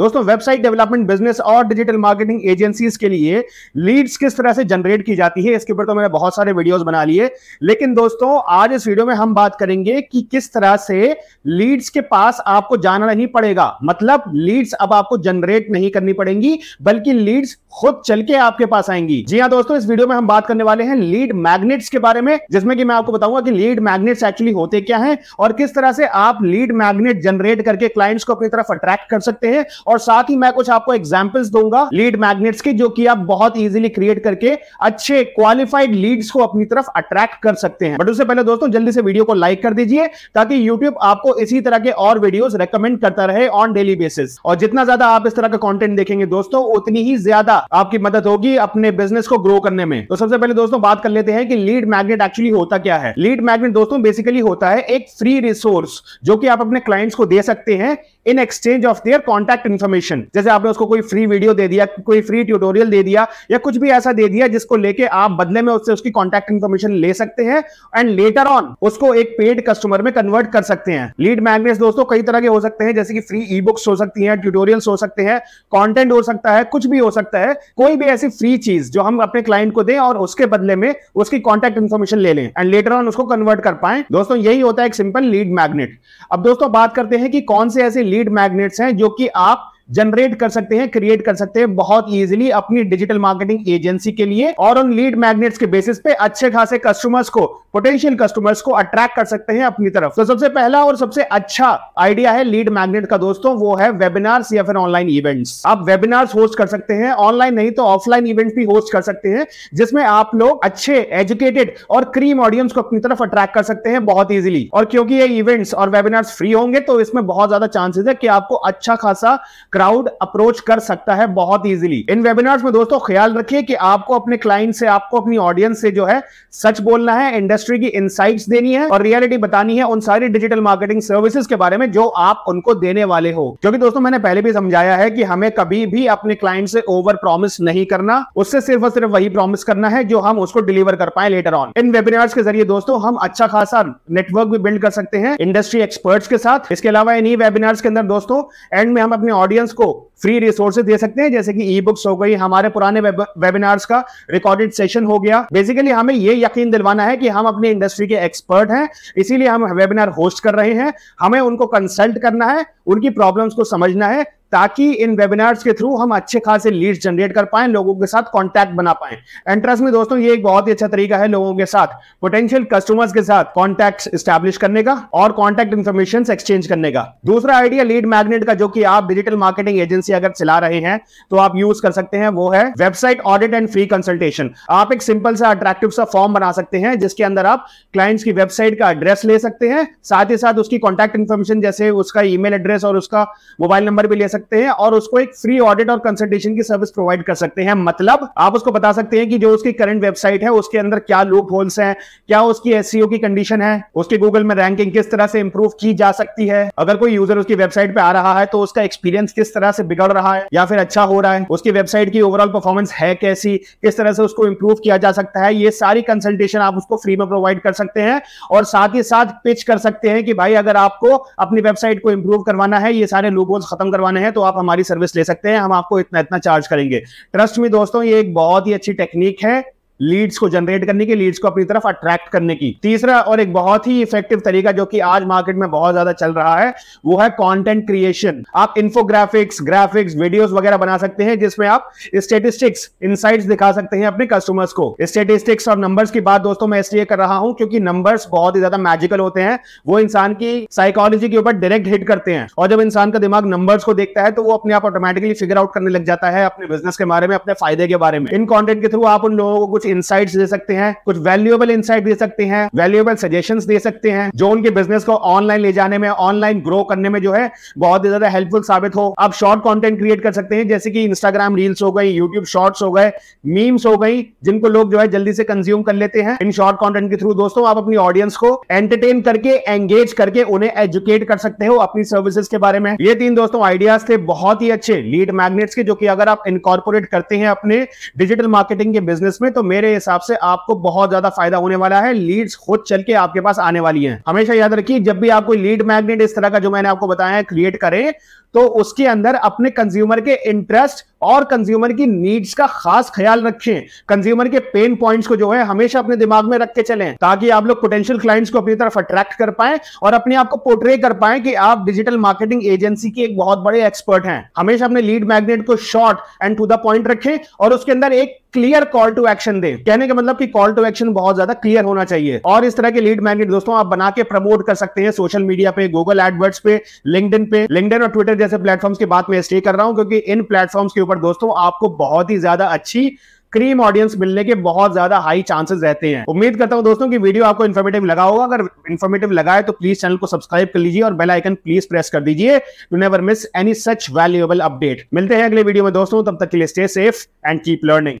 दोस्तों website development business और digital marketing agencies के लिए लीड्स किस तरह से जनरेट की जाती है इसके ऊपर तो मैंने बहुत सारे वीडियोस बना लिए लेकिन दोस्तों आज इस वीडियो में हम बात करेंगे कि किस तरह से लीड्स के पास आपको जाना नहीं पड़ेगा मतलब लीड्स अब आपको जनरेट नहीं करनी पड़ेगी बल्कि लीड्स खुद चल के आपके पास आएंगी जी हाँ दोस्तों इस वीडियो में हम बात करने वाले हैं लीड मैग्नेट्स के बारे में जिसमें कि मैं आपको बताऊंगा कि लीड मैग्नेट्स एक्चुअली होते क्या हैं और किस तरह से आप लीड मैग्नेट जनरेट करके क्लाइंट्स को अपनी तरफ अट्रैक्ट कर सकते हैं और साथ ही मैं कुछ आपको एग्जाम्पल्स दूंगा लीड मैग्नेट्स के जो की आप बहुत इजिली क्रिएट करके अच्छे क्वालिफाइड लीड्स को अपनी तरफ अट्रैक्ट कर सकते हैं बट उससे पहले दोस्तों जल्दी से वीडियो को लाइक कर दीजिए ताकि यूट्यूब आपको इसी तरह के और वीडियो रेकमेंड करता रहे ऑन डेली बेसिस और जितना ज्यादा आप इस तरह का कॉन्टेंट देखेंगे दोस्तों उतनी ही ज्यादा आपकी मदद होगी अपने बिजनेस को ग्रो करने में तो सबसे पहले दोस्तों बात कर लेते हैं कि लीड मैग्नेट एक्चुअली होता क्या है लीड मैग्नेट दोस्तों बेसिकली होता है एक फ्री रिसोर्स जो कि आप अपने क्लाइंट्स को दे सकते हैं in exchange of their contact information जैसे आपने उसको कोई फ्री वीडियो दे दिया कोई फ्री ट्यूटोरियल दे दिया या कुछ भी ऐसा दे दिया जिसको लेके आप बदले में उससे उसकी कॉन्टैक्ट इन्फॉर्मेशन ले सकते हैं एंड लेटर ऑन उसको एक पेड कस्टमर में कन्वर्ट कर सकते हैं लीड मैग्नेट दोस्तों कई तरह के हो सकते हैं जैसे कि फ्री ई बुक्स हो सकती है ट्यूटोरियल हो सकते हैं कॉन्टेंट हो सकता है कुछ भी हो सकता है है कोई भी ऐसी फ्री चीज जो हम अपने क्लाइंट को दें और उसके बदले में उसकी कॉन्टेक्ट इन्फॉर्मेशन ले लें एंड लेटर ऑन उसको कन्वर्ट कर पाए दोस्तों यही होता है एक सिंपल लीड मैग्नेट अब दोस्तों बात करते हैं कि कौन से ऐसे लीड मैग्नेट्स हैं जो कि आप जनरेट कर सकते हैं क्रिएट कर सकते हैं बहुत इजीली अपनी डिजिटल मार्केटिंग एजेंसी के लिए और उन लीड मैग्नेट्स के बेसिस पे अच्छे खासे कस्टमर्स को पोटेंशियल कस्टमर्स को अट्रैक्ट कर सकते हैं अपनी तरफ तो सबसे पहला और सबसे अच्छा आइडिया है लीड मैग्नेट का दोस्तों वो है वेबिनार्स या फिर ऑनलाइन इवेंट्स आप वेबिनार्स होस्ट कर सकते हैं ऑनलाइन नहीं तो ऑफलाइन इवेंट भी होस्ट कर सकते हैं जिसमें आप लोग अच्छे एजुकेटेड और क्रीम ऑडियंस को अपनी तरफ अट्रैक्ट कर सकते हैं बहुत इजिली और क्योंकि ये इवेंट्स और वेबिनार्स फ्री होंगे तो इसमें बहुत ज्यादा चांसेस है कि आपको अच्छा खासा क्राउड अप्रोच कर सकता है बहुत इजीली इन वेबिनार्स में दोस्तों ख्याल रखिए कि आपको अपने क्लाइंट से आपको अपनी ऑडियंस से जो है सच बोलना है इंडस्ट्री की इंसाइट्स देनी है और रियलिटी बतानी है उन सारी डिजिटल मार्केटिंग सर्विसेज के बारे में जो आप उनको देने वाले हो क्योंकि दोस्तों मैंने पहले भी समझाया है कि हमें कभी भी अपने क्लाइंट से ओवर प्रॉमिस नहीं करना उससे सिर्फ और सिर्फ वही प्रॉमिस करना है जो हम उसको डिलीवर कर पाए लेटर ऑन इन वेबिनार्स के जरिए दोस्तों हम अच्छा खासा नेटवर्क भी बिल्ड कर सकते हैं इंडस्ट्री एक्सपर्ट्स के साथ इसके अलावा इन्हीं वेबिनार्स के अंदर दोस्तों एंड में हम अपने ऑडियंस स्टूडेंट्स को फ्री रिसोर्सेज दे सकते हैं जैसे कि ई बुक्स हो गई हमारे पुराने वेबिनार्स का रिकॉर्डेड सेशन हो गया बेसिकली हमें ये यकीन दिलवाना है कि हम अपने इंडस्ट्री के एक्सपर्ट हैं इसीलिए हम वेबिनार होस्ट कर रहे हैं हमें उनको कंसल्ट करना है उनकी प्रॉब्लम्स को समझना है ताकि इन वेबिनार्स के थ्रू हम अच्छे खासे लीड जनरेट कर पाए लोगों के साथ कॉन्टैक्ट बना पाए एंट्रेंस में दोस्तों ये एक बहुत ही अच्छा तरीका है लोगों के साथ पोटेंशियल कस्टमर्स के साथ कॉन्टैक्ट स्टैब्लिश करने का और कॉन्टैक्ट इन्फॉर्मेशन एक्सचेंज करने का दूसरा आइडिया लीड मैग्नेट का जो कि आप डिजिटल मार्केटिंग एजेंसी अगर चला रहे हैं तो आप यूज कर सकते हैं वो है website audit and free consultation आप एक सिंपल सा अट्रैक्टिव सा फॉर्म बना सकते हैं जिसके अंदर आप क्लाइंट्स की वेबसाइट का एड्रेस ले सकते हैं साथ ही साथ उसकी कॉन्टैक्ट इन्फॉर्मेशन जैसे उसका ईमेल एड्रेस और उसका मोबाइल नंबर भी ले सकते सकते हैं और उसको एक फ्री ऑडिट और कंसल्टेशन की सर्विस प्रोवाइड कर सकते हैं मतलब आप उसको बता सकते हैं कि जो उसकी करंट वेबसाइट है उसके अंदर क्या लूप होल्स है क्या उसकी एस e की कंडीशन है उसके गूगल में रैंकिंग किस तरह से इंप्रूव की जा सकती है अगर कोई यूजर उसकी वेबसाइट पे आ रहा है तो उसका एक्सपीरियंस किस तरह से बिगड़ रहा है या फिर अच्छा हो रहा है उसकी वेबसाइट की ओवरऑल परफॉर्मेंस है कैसी किस तरह से उसको इंप्रूव किया जा सकता है ये सारी कंसल्टेशन आप उसको फ्री में प्रोवाइड कर सकते हैं और साथ ही साथ पिच कर सकते हैं कि भाई अगर आपको अपनी वेबसाइट को इंप्रूव करवाना है ये सारे लूप खत्म करवाना है हैं तो आप हमारी सर्विस ले सकते हैं हम आपको इतना इतना चार्ज करेंगे ट्रस्ट में दोस्तों ये एक बहुत ही अच्छी टेक्निक है लीड्स को जनरेट करने की लीड्स को अपनी तरफ अट्रैक्ट करने की तीसरा और एक बहुत ही इफेक्टिव तरीका जो कि आज मार्केट में बहुत ज्यादा चल रहा है वो है कंटेंट क्रिएशन आप इन्फोग्राफिक्स ग्राफिक्स वीडियोस वगैरह बना सकते हैं जिसमें आप स्टेटिस्टिक्स इनसाइट्स दिखा सकते हैं अपने कस्टमर्स को स्टेटिस्टिक्स और नंबर्स की बात दोस्तों मैं इसलिए कर रहा हूं क्योंकि नंबर्स बहुत ही ज्यादा मैजिकल होते हैं वो इंसान की साइकोलॉजी के ऊपर डायरेक्ट हिट करते हैं और जब इंसान का दिमाग नंबर्स को देखता है तो वो अपने आप ऑटोमेटिकली फिगर आउट करने लग जाता है अपने बिजनेस के बारे में अपने फायदे के बारे में इन कॉन्टेंट के थ्रू आप उन लोगों को कुछ इंसाइट दे सकते हैं कुछ वैल्यूएबल इंसाइट दे सकते हैं वैल्यूएबल सजेशन दे सकते हैं जो उनके बिजनेस को ऑनलाइन ले जाने में ऑनलाइन ग्रो करने में जो है बहुत ही ज्यादा हेल्पफुल साबित हो आप शॉर्ट कॉन्टेंट क्रिएट कर सकते हैं जैसे कि इंस्टाग्राम रील्स हो गई यूट्यूब शॉर्ट्स हो गए मीम्स हो गई जिनको लोग जो है जल्दी से कंज्यूम कर लेते हैं इन शॉर्ट कॉन्टेंट के थ्रू दोस्तों आप अपनी ऑडियंस को एंटरटेन करके एंगेज करके उन्हें एजुकेट कर सकते हो अपनी सर्विसेज के बारे में ये तीन दोस्तों आइडियाज थे बहुत ही अच्छे लीड मैग्नेट्स के जो कि अगर आप इनकॉर्पोरेट करते हैं अपने डिजिटल मार्केटिंग के बिजनेस में तो मेरे मेरे हिसाब से आपको बहुत ज्यादा फायदा होने वाला है लीड्स खुद चल के आपके पास आने वाली हैं हमेशा याद रखिए जब भी आप कोई लीड मैग्नेट इस तरह का जो मैंने आपको बताया है क्रिएट करें तो उसके अंदर अपने कंज्यूमर के इंटरेस्ट और कंज्यूमर की नीड्स का खास ख्याल रखें कंज्यूमर के पेन पॉइंट्स को जो है हमेशा अपने दिमाग में रख के चलें ताकि आप लोग पोटेंशियल क्लाइंट्स को अपनी तरफ अट्रैक्ट कर पाए और अपने आप को पोर्ट्रे कर पाए कि आप डिजिटल मार्केटिंग एजेंसी के एक बहुत बड़े एक्सपर्ट हैं हमेशा अपने लीड मैग्नेट को short and to the point रखें और उसके अंदर एक क्लियर कॉल टू एक्शन दे कहने का मतलब कि कॉल टू एक्शन बहुत ज्यादा क्लियर होना चाहिए और इस तरह के लीड मैग्नेट दोस्तों आप बना के प्रमोट कर सकते हैं सोशल मीडिया पे गूगल एडवर्ड्स पे लिंक्डइन पे लिंक्डइन और ट्विटर जैसे प्लेटफॉर्म्स की बात मैं स्टे कर रहा हूं क्योंकि इन प्लेटफॉर्म्स के ऊपर दोस्तों आपको बहुत ही ज्यादा अच्छी क्रीम ऑडियंस मिलने के बहुत ज्यादा हाई चांसेस रहते हैं उम्मीद करता हूं दोस्तों कि वीडियो आपको इन्फॉर्मेटिव लगा होगा अगर इन्फॉर्मेटिव लगा है तो प्लीज चैनल को सब्सक्राइब कर लीजिए और बेल आइकन प्लीज प्रेस कर दीजिए to never miss any such valuable update मिलते हैं अगले वीडियो में दोस्तों तब तक के लिए stay safe and keep learning